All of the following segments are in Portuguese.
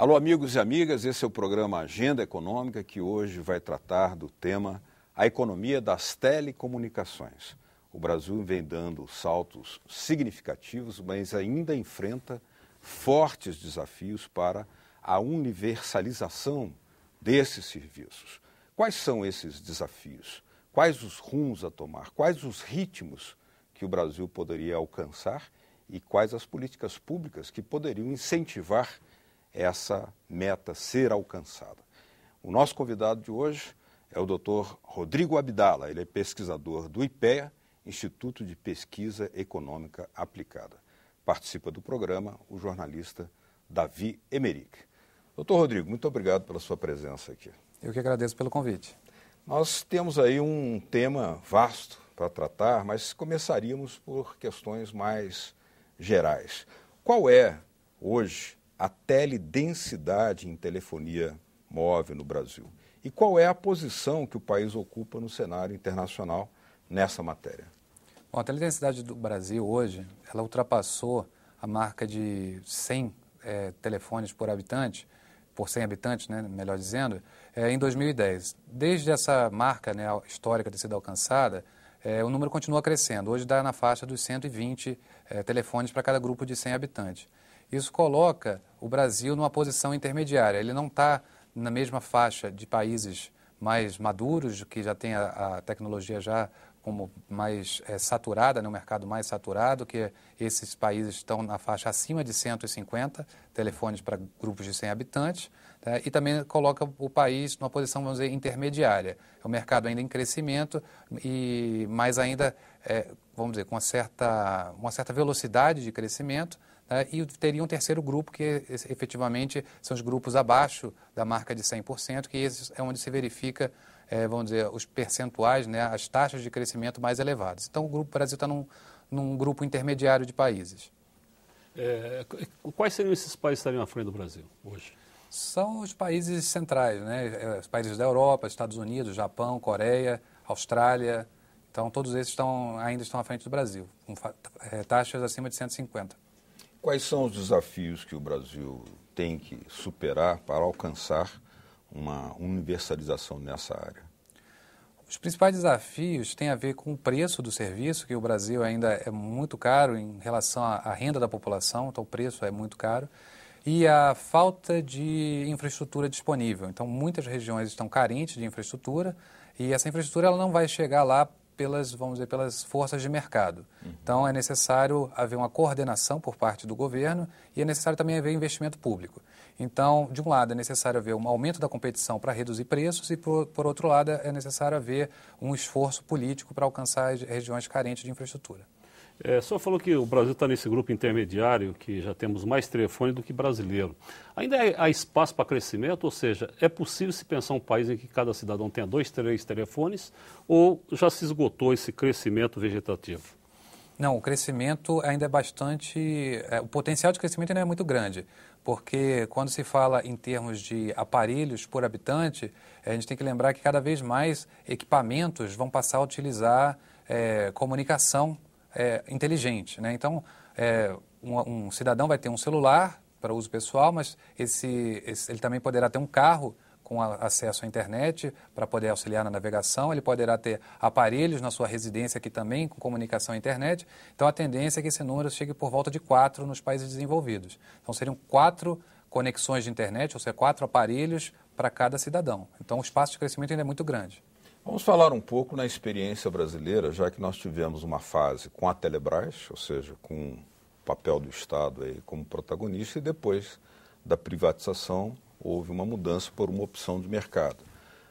Alô, amigos e amigas, esse é o programa Agenda Econômica que hoje vai tratar do tema A Economia das Telecomunicações. O Brasil vem dando saltos significativos, mas ainda enfrenta fortes desafios para a universalização desses serviços. Quais são esses desafios? Quais os rumos a tomar? Quais os ritmos que o Brasil poderia alcançar? E quais as políticas públicas que poderiam incentivar essa meta ser alcançada. O nosso convidado de hoje é o Dr. Rodrigo Abdala, ele é pesquisador do IPEA, Instituto de Pesquisa Econômica Aplicada. Participa do programa o jornalista Davi Emerick. Doutor Rodrigo, muito obrigado pela sua presença aqui. Eu que agradeço pelo convite. Nós temos aí um tema vasto para tratar, mas começaríamos por questões mais gerais. Qual é, hoje, a teledensidade em telefonia móvel no Brasil? E qual é a posição que o país ocupa no cenário internacional nessa matéria? Bom, a teledensidade do Brasil hoje, ela ultrapassou a marca de 100 é, telefones por habitante, por 100 habitantes, né, melhor dizendo, é, em 2010. Desde essa marca né, histórica ter sido alcançada, é, o número continua crescendo. Hoje dá na faixa dos 120 é, telefones para cada grupo de 100 habitantes. Isso coloca o Brasil numa posição intermediária. Ele não está na mesma faixa de países mais maduros, que já tem a, a tecnologia já como mais é, saturada, no né, um mercado mais saturado, que esses países estão na faixa acima de 150 telefones para grupos de 100 habitantes, né, e também coloca o país numa posição, vamos dizer, intermediária. É um mercado ainda em crescimento, e mais ainda, é, vamos dizer, com uma certa, uma certa velocidade de crescimento, é, e teria um terceiro grupo, que efetivamente são os grupos abaixo da marca de 100%, que é onde se verifica, é, vamos dizer, os percentuais, né, as taxas de crescimento mais elevadas. Então, o grupo Brasil está num, num grupo intermediário de países. É, quais seriam esses países que estariam à frente do Brasil hoje? São os países centrais, né? É, os países da Europa, Estados Unidos, Japão, Coreia, Austrália. Então, todos esses estão, ainda estão à frente do Brasil, com taxas acima de 150. Quais são os desafios que o Brasil tem que superar para alcançar uma universalização nessa área? Os principais desafios têm a ver com o preço do serviço, que o Brasil ainda é muito caro em relação à renda da população, então o preço é muito caro, e a falta de infraestrutura disponível. Então, muitas regiões estão carentes de infraestrutura e essa infraestrutura ela não vai chegar lá pelas, vamos dizer, pelas forças de mercado. Uhum. Então, é necessário haver uma coordenação por parte do governo e é necessário também haver investimento público. Então, de um lado, é necessário haver um aumento da competição para reduzir preços e, por, por outro lado, é necessário haver um esforço político para alcançar as regiões carentes de infraestrutura. É, só falou que o Brasil está nesse grupo intermediário, que já temos mais telefone do que brasileiro. Ainda é, há espaço para crescimento? Ou seja, é possível se pensar um país em que cada cidadão tenha dois, três telefones? Ou já se esgotou esse crescimento vegetativo? Não, o crescimento ainda é bastante. É, o potencial de crescimento ainda é muito grande, porque quando se fala em termos de aparelhos por habitante, a gente tem que lembrar que cada vez mais equipamentos vão passar a utilizar é, comunicação é, inteligente. Né? Então, é, um, um, cidadão vai ter um celular para uso pessoal, mas esse, esse ele também poderá ter um carro com a, acesso à internet para poder auxiliar na navegação, ele poderá ter aparelhos na sua residência aqui também com comunicação à internet. Então, a tendência é que esse número chegue por volta de quatro nos países desenvolvidos. Então, seriam quatro conexões de internet, ou seja, quatro aparelhos para cada cidadão. Então, o espaço de crescimento ainda é muito grande. Vamos falar um pouco na experiência brasileira, já que nós tivemos uma fase com a Telebrás, ou seja, com o papel do Estado aí como protagonista, e depois da privatização houve uma mudança por uma opção de mercado.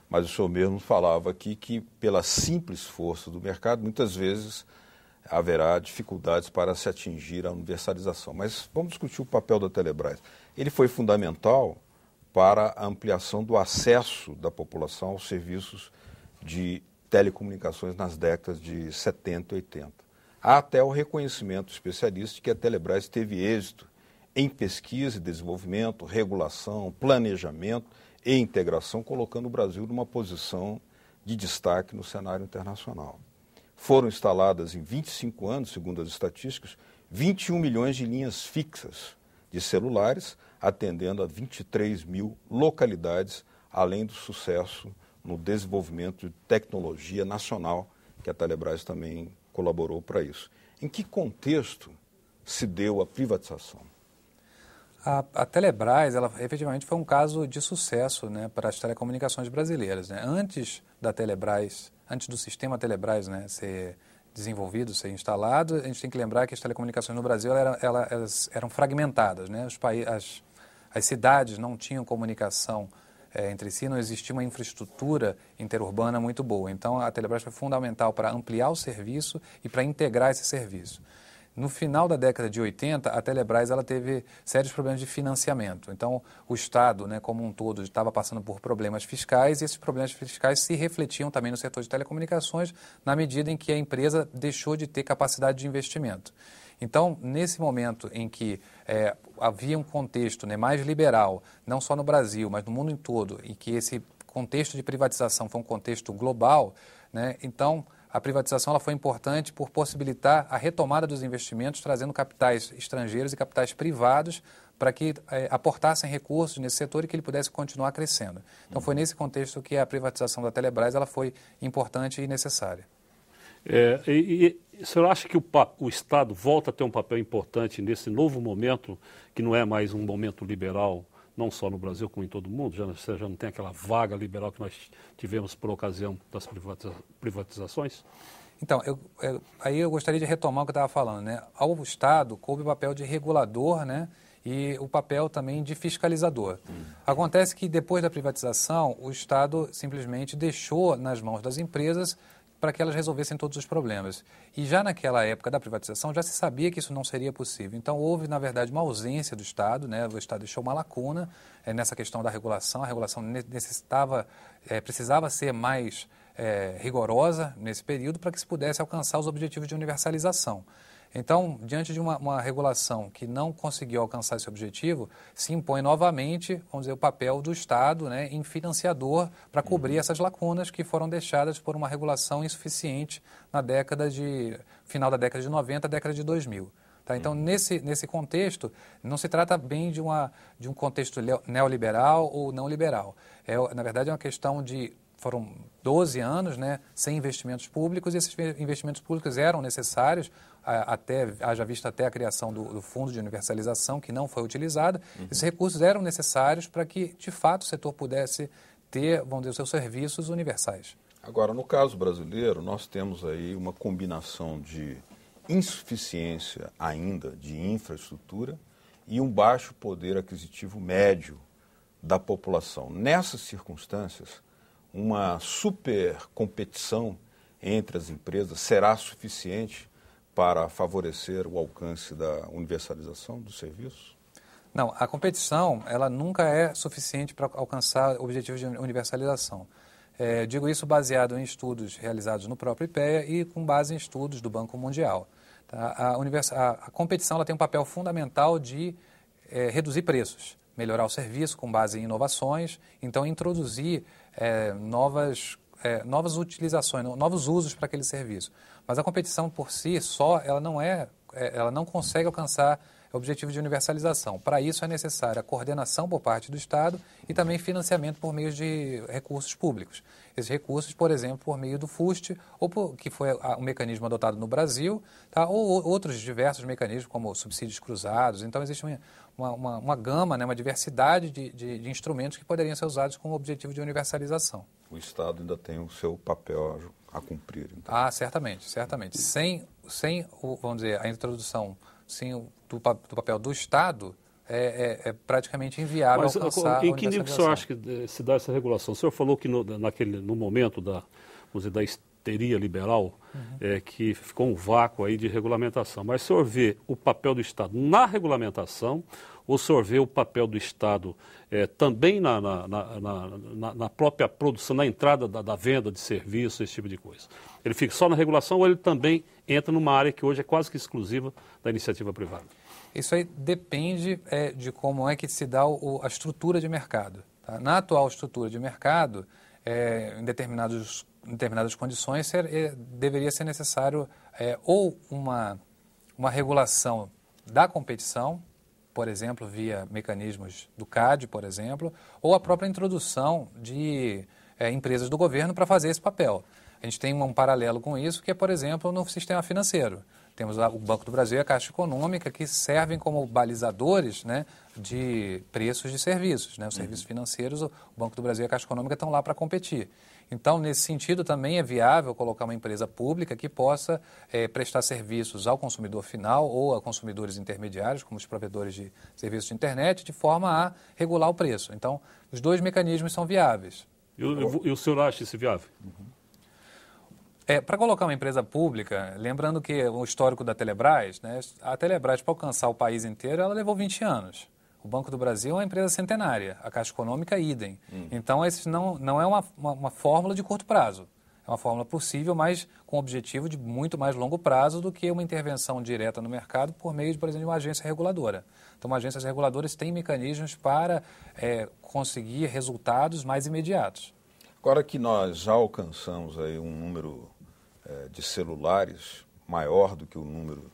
Mas o senhor mesmo falava aqui que, pela simples força do mercado, muitas vezes haverá dificuldades para se atingir a universalização. Mas vamos discutir o papel da Telebrás. Ele foi fundamental para a ampliação do acesso da população aos serviços de telecomunicações nas décadas de 70 e 80. Há até o reconhecimento especialista de que a Telebrás teve êxito em pesquisa e desenvolvimento, regulação, planejamento e integração, colocando o Brasil numa posição de destaque no cenário internacional. Foram instaladas em 25 anos, segundo as estatísticas, 21 milhões de linhas fixas de celulares, atendendo a 23 mil localidades, além do sucesso no desenvolvimento de tecnologia nacional, que a Telebrás também colaborou para isso. Em que contexto se deu a privatização? A, a Telebrás, ela efetivamente foi um caso de sucesso né, para as telecomunicações brasileiras. Né? Antes da Telebrás, antes do sistema Telebrás né, ser desenvolvido, ser instalado, a gente tem que lembrar que as telecomunicações no Brasil eram, elas eram fragmentadas. Né? Os, as, as cidades não tinham comunicação é, entre si, não existia uma infraestrutura interurbana muito boa. Então, a Telebrás foi fundamental para ampliar o serviço e para integrar esse serviço. No final da década de 80, a Telebrás ela teve sérios problemas de financiamento. Então, o Estado, né, como um todo, estava passando por problemas fiscais e esses problemas fiscais se refletiam também no setor de telecomunicações, na medida em que a empresa deixou de ter capacidade de investimento. Então, nesse momento em que é, havia um contexto né, mais liberal, não só no Brasil, mas no mundo em todo, e que esse contexto de privatização foi um contexto global, né, então a privatização ela foi importante por possibilitar a retomada dos investimentos, trazendo capitais estrangeiros e capitais privados para que é, aportassem recursos nesse setor e que ele pudesse continuar crescendo. Então, foi uhum. nesse contexto que a privatização da Telebrás ela foi importante e necessária. É, e, e o senhor acha que o, o Estado volta a ter um papel importante nesse novo momento, que não é mais um momento liberal, não só no Brasil, como em todo o mundo? Já, já não tem aquela vaga liberal que nós tivemos por ocasião das privatizações? Então, eu, eu, aí eu gostaria de retomar o que eu estava falando. Né? Ao Estado coube o papel de regulador né? e o papel também de fiscalizador. Hum. Acontece que depois da privatização, o Estado simplesmente deixou nas mãos das empresas para que elas resolvessem todos os problemas. E já naquela época da privatização já se sabia que isso não seria possível. Então houve, na verdade, uma ausência do Estado, né? o Estado deixou uma lacuna é, nessa questão da regulação, a regulação necessitava, é, precisava ser mais é, rigorosa nesse período para que se pudesse alcançar os objetivos de universalização. Então, diante de uma, uma, regulação que não conseguiu alcançar esse objetivo, se impõe novamente, vamos dizer, o papel do Estado né, em financiador para cobrir uhum. essas lacunas que foram deixadas por uma regulação insuficiente na década de final da década de 90, década de 2000. Tá, então, uhum. nesse, nesse contexto, não se trata bem de, uma, de um contexto neoliberal ou não liberal. É, na verdade, é uma questão de foram 12 anos né, sem investimentos públicos, e esses investimentos públicos eram necessários, até, haja vista até a criação do, do, Fundo de Universalização, que não foi utilizado. Uhum. Esses recursos eram necessários para que, de fato, o setor pudesse ter, vamos dizer, os seus serviços universais. Agora, no caso brasileiro, nós temos aí uma combinação de insuficiência ainda de infraestrutura e um baixo poder aquisitivo médio da população. Nessas circunstâncias, uma super competição entre as empresas será suficiente para favorecer o alcance da universalização do serviço? Não, a competição ela nunca é suficiente para alcançar objetivos de universalização. É, digo isso baseado em estudos realizados no próprio IPEA e com base em estudos do Banco Mundial. Tá? A, a, a, competição ela tem um papel fundamental de é, reduzir preços melhorar o serviço com base em inovações, então introduzir é, novas, é, novas utilizações, novos usos para aquele serviço. Mas a competição por si só, ela não é, é ela não consegue alcançar objetivo de universalização. Para isso é necessária coordenação por parte do Estado e também financiamento por meio de recursos públicos. Esses recursos, por exemplo, por meio do FUST, ou por, que foi um mecanismo adotado no Brasil, tá? ou outros diversos mecanismos, como subsídios cruzados. Então, existe uma, uma, uma gama, né? uma diversidade de, de, de instrumentos que poderiam ser usados com o objetivo de universalização. O Estado ainda tem o seu papel a cumprir. Então. Ah, certamente, certamente. Sem, sem vamos dizer, a introdução sim, do, do papel do Estado, é, é, é, praticamente inviável Mas, alcançar Em que nível o senhor acha que se dá essa regulação? O senhor falou que no, naquele, no momento da, dizer, da histeria liberal, uhum. é, que ficou um vácuo aí de regulamentação. Mas o senhor vê o papel do Estado na regulamentação absorver o papel do Estado é, também na, na, na, na, própria produção, na entrada da, da venda de serviços, esse tipo de coisa. Ele fica só na regulação ou ele também entra numa área que hoje é quase que exclusiva da iniciativa privada? Isso aí depende é, de como é que se dá o, a estrutura de mercado. Tá? Na atual estrutura de mercado, é, em, determinados, em determinadas condições, ser, é, deveria ser necessário ou uma, uma regulação da competição, por exemplo, via mecanismos do CAD, por exemplo, ou a própria introdução de é, empresas do governo para fazer esse papel. A gente tem um paralelo com isso, que é, por exemplo, no sistema financeiro. Temos o Banco do Brasil e a Caixa Econômica, que servem como balizadores né, de preços de serviços. Né? Os uhum. serviços financeiros, o Banco do Brasil e a Caixa Econômica estão lá para competir. Então, nesse sentido, também é viável colocar uma empresa pública que possa é, prestar serviços ao consumidor final ou a consumidores intermediários, como os provedores de serviços de internet, de forma a regular o preço. Então, os dois mecanismos são viáveis. E, o senhor acha isso viável? Uhum. É, para colocar uma empresa pública, lembrando que o histórico da Telebrás, né, a Telebrás, para alcançar o país inteiro, ela levou 20 anos. O Banco do Brasil é uma empresa centenária, a Caixa Econômica, idem. Hum. Então, esse não, não é uma, uma, uma fórmula de curto prazo. É uma fórmula possível, mas com objetivo de muito mais longo prazo do que uma intervenção direta no mercado por meio, de, por exemplo, de uma agência reguladora. Então, agências reguladoras têm mecanismos para é, conseguir resultados mais imediatos. Agora que nós já alcançamos aí um número é, de celulares maior do que o número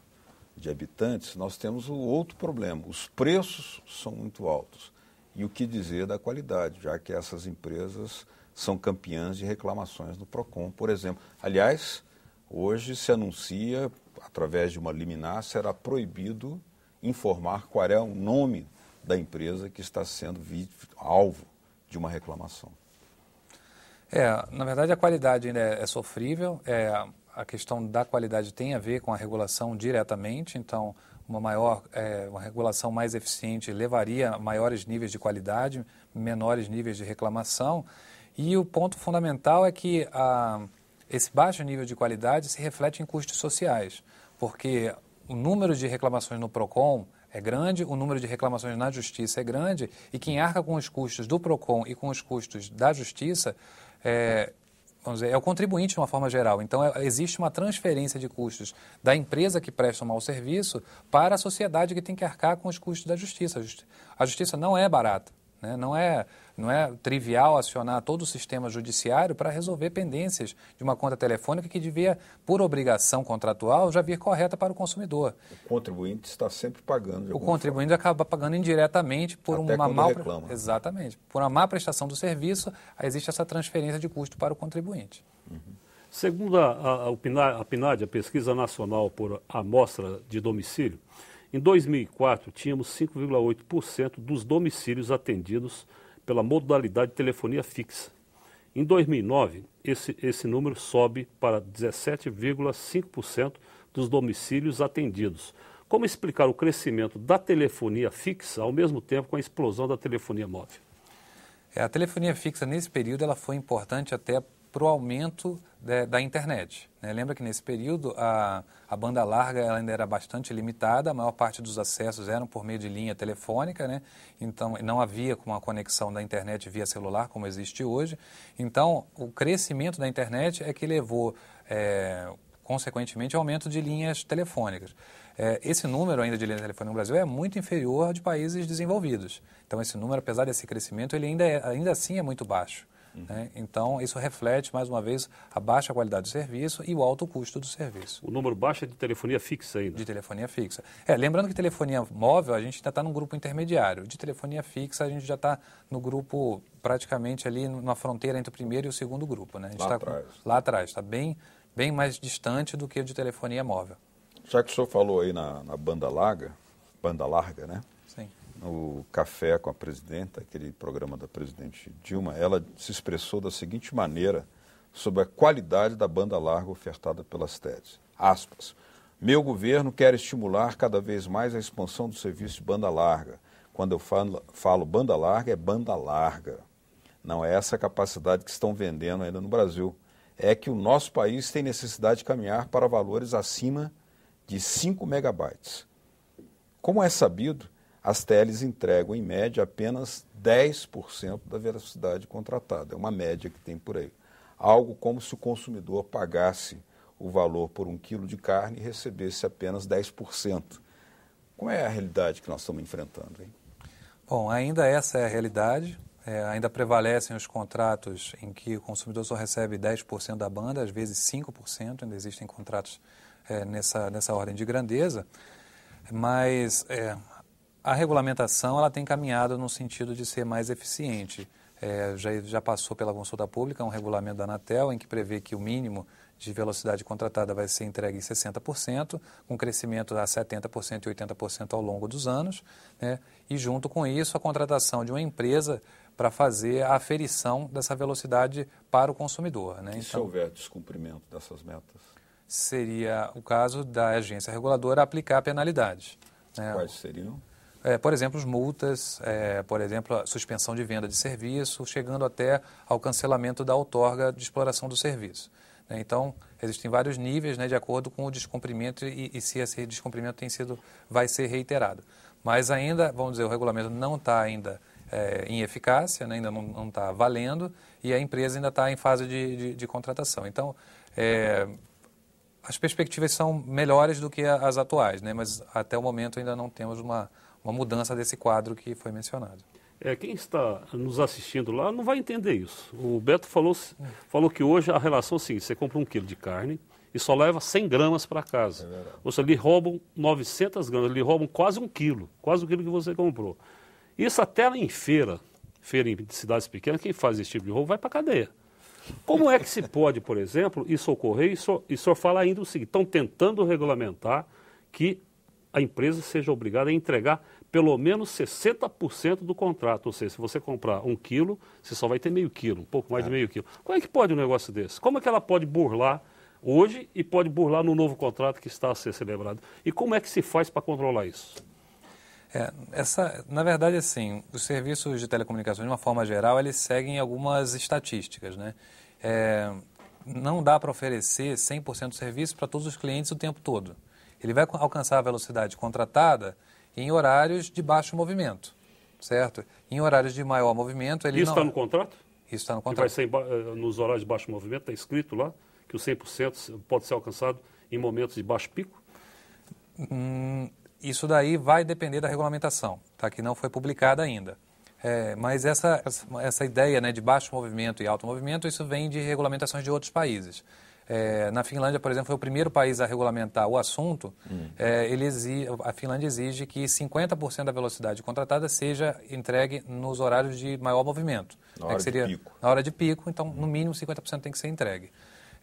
de habitantes, nós temos o outro problema. Os preços são muito altos. E o que dizer da qualidade, já que essas empresas são campeãs de reclamações no PROCON, por exemplo. Aliás, hoje se anuncia, através de uma liminar, será proibido informar qual é o nome da empresa que está sendo alvo de uma reclamação. É, na verdade a qualidade ainda é, é sofrível. É, a questão da qualidade tem a ver com a regulação diretamente, então uma maior, é, uma regulação mais eficiente levaria a maiores níveis de qualidade, menores níveis de reclamação. E o ponto fundamental é que a, esse baixo nível de qualidade se reflete em custos sociais, porque o número de reclamações no PROCON é grande, o número de reclamações na justiça é grande, e quem arca com os custos do PROCON e com os custos da justiça é, vamos dizer, é o contribuinte de uma forma geral. Então, é, existe uma transferência de custos da empresa que presta um mau serviço para a sociedade que tem que arcar com os custos da justiça. A justiça não é barata. Né? Não, é, não é trivial acionar todo o sistema judiciário para resolver pendências de uma conta telefônica que devia, por obrigação contratual, já vir correta para o consumidor. O contribuinte está sempre pagando. O contribuinte forma. acaba pagando indiretamente por Até uma má reclama. Né? exatamente por uma má prestação do serviço. Existe essa transferência de custo para o contribuinte. Uhum. Segundo a, a, a, PNAD, a pesquisa nacional por amostra de domicílio, em 2004, tínhamos 5,8% dos domicílios atendidos pela modalidade de telefonia fixa. Em 2009, esse, esse número sobe para 17,5% dos domicílios atendidos. Como explicar o crescimento da telefonia fixa ao mesmo tempo com a explosão da telefonia móvel? É, a telefonia fixa nesse período ela foi importante até para o aumento de, né, da internet. Né? Lembra que nesse período a, a banda larga ela ainda era bastante limitada, a maior parte dos acessos eram por meio de linha telefônica, né? então não havia uma conexão da internet via celular como existe hoje. Então o crescimento da internet é que levou, é, consequentemente, ao aumento de linhas telefônicas é, esse número ainda de linhas telefônicas no Brasil é muito inferior de países desenvolvidos. Então, esse número, apesar desse crescimento, ele ainda, é, ainda assim é muito baixo. Uhum. Né? Então, isso reflete, mais uma vez, a baixa qualidade do serviço e o alto custo do serviço. O número baixo é de telefonia fixa ainda? De telefonia fixa. É, lembrando que telefonia móvel a gente ainda está no grupo intermediário. De telefonia fixa a gente já está no grupo praticamente ali na fronteira entre o primeiro e o segundo grupo. Né? lá, tá atrás. Com, lá atrás. Está bem, bem mais distante do que o de telefonia móvel. Já que o senhor falou aí na, na banda larga, banda larga, né? no Café com a Presidenta, aquele programa da presidente Dilma, ela se expressou da seguinte maneira sobre a qualidade da banda larga ofertada pelas TEDs. Aspas. Meu governo quer estimular cada vez mais a expansão do serviço de banda larga. Quando eu falo, falo banda larga, é banda larga. Não é essa capacidade que estão vendendo ainda no Brasil. É que o nosso país tem necessidade de caminhar para valores acima de 5 megabytes. Como é sabido, as teles entregam, em média, apenas 10% da velocidade contratada. É uma média que tem por aí. Algo como se o consumidor pagasse o valor por um quilo de carne e recebesse apenas 10%. qual é a realidade que nós estamos enfrentando? Hein? Bom, ainda essa é a realidade. É, ainda prevalecem os contratos em que o consumidor só recebe 10% da banda, às vezes 5%, ainda existem contratos é, nessa, nessa ordem de grandeza. Mas é, a regulamentação ela tem caminhado no sentido de ser mais eficiente. É, já, já passou pela consulta pública um regulamento da Anatel em que prevê que o mínimo de velocidade contratada vai ser entregue em 60%, com crescimento a 70% e 80% ao longo dos anos. Né? E junto com isso, a contratação de uma empresa para fazer a aferição dessa velocidade para o consumidor. Né? E então, se houver descumprimento dessas metas? Seria o caso da agência reguladora aplicar penalidades. Né? Quais seriam? é, por exemplo, as multas, é, por exemplo, a suspensão de venda de serviço, chegando até ao cancelamento da outorga de exploração do serviço. Né? Então, existem vários níveis né, de acordo com o descumprimento e, e, se esse descumprimento tem sido, vai ser reiterado. Mas ainda, vamos dizer, o regulamento não está ainda é, em eficácia, né, ainda não está valendo e a empresa ainda está em fase de, de, de contratação. Então, é, as perspectivas são melhores do que as atuais, né, mas até o momento ainda não temos uma, uma mudança desse quadro que foi mencionado. É, quem está nos assistindo lá não vai entender isso. O Beto falou, falou que hoje a relação é o seguinte: você compra um quilo de carne e só leva 100 gramas para casa. É Ou seja, lhe roubam 900 gramas, lhe roubam quase um quilo, quase o quilo que você comprou. Isso até em feira, feira em cidades pequenas, quem faz esse tipo de roubo vai para a cadeia. Como é que se pode, por exemplo, isso ocorrer? E o senhor fala ainda o seguinte: estão tentando regulamentar que a empresa seja obrigada a entregar pelo menos 60% do contrato. Ou seja, se você comprar um quilo, você só vai ter meio quilo, um pouco mais é. de meio quilo. Como é que pode um negócio desse? Como é que ela pode burlar hoje e pode burlar no novo contrato que está a ser celebrado? E como é que se faz para controlar isso? É, essa, na verdade, assim, os serviços de telecomunicações, de uma forma geral, eles seguem algumas estatísticas, né? É, não dá para oferecer 100% de serviço para todos os clientes o tempo todo ele vai alcançar a velocidade contratada em horários de baixo movimento, certo? Em horários de maior movimento, ele Isso está não... Tá no contrato? Isso está no contrato. Que vai ser eh, nos horários de baixo movimento, está escrito lá que o 100% pode ser alcançado em momentos de baixo pico? Hum, isso daí vai depender da regulamentação, tá? que não foi publicada ainda. É, mas essa, essa ideia né, de baixo movimento e alto movimento, isso vem de regulamentações de outros países. É, na Finlândia, por exemplo, foi o primeiro país a regulamentar o assunto. Hum. É, ele exige, a Finlândia exige que 50% da velocidade contratada seja entregue nos horários de maior movimento. Na é hora seria, de pico. Na hora de pico, então, hum. no mínimo 50% tem que ser entregue.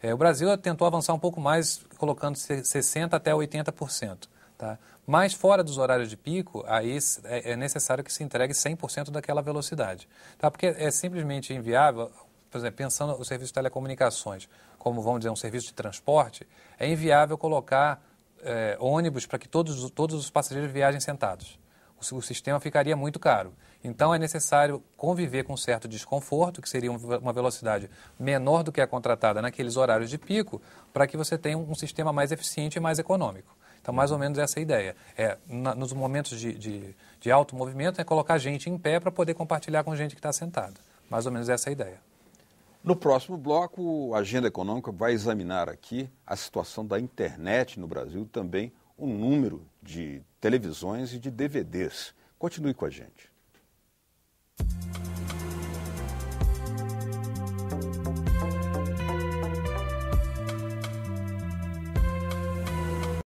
É, o Brasil tentou avançar um pouco mais, colocando 60% até 80%. Tá? Mas fora dos horários de pico, aí é, é necessário que se entregue 100% daquela velocidade. Tá? Porque é simplesmente inviável, por exemplo, pensando no serviço de telecomunicações como vamos dizer, um serviço de transporte, é inviável colocar é, ônibus para que todos, todos os passageiros viajem sentados. O, o, sistema ficaria muito caro. Então é necessário conviver com um certo desconforto, que seria uma velocidade menor do que a contratada naqueles horários de pico, para que você tenha um, um sistema mais eficiente e mais econômico. Então, mais ou menos essa é a ideia. É, na, nos momentos de, de, de alto movimento, é colocar gente em pé para poder compartilhar com gente que está sentada. Mais ou menos essa é a ideia. No próximo bloco, a Agenda Econômica vai examinar aqui a situação da internet no Brasil, também o número de televisões e de DVDs. Continue com a gente.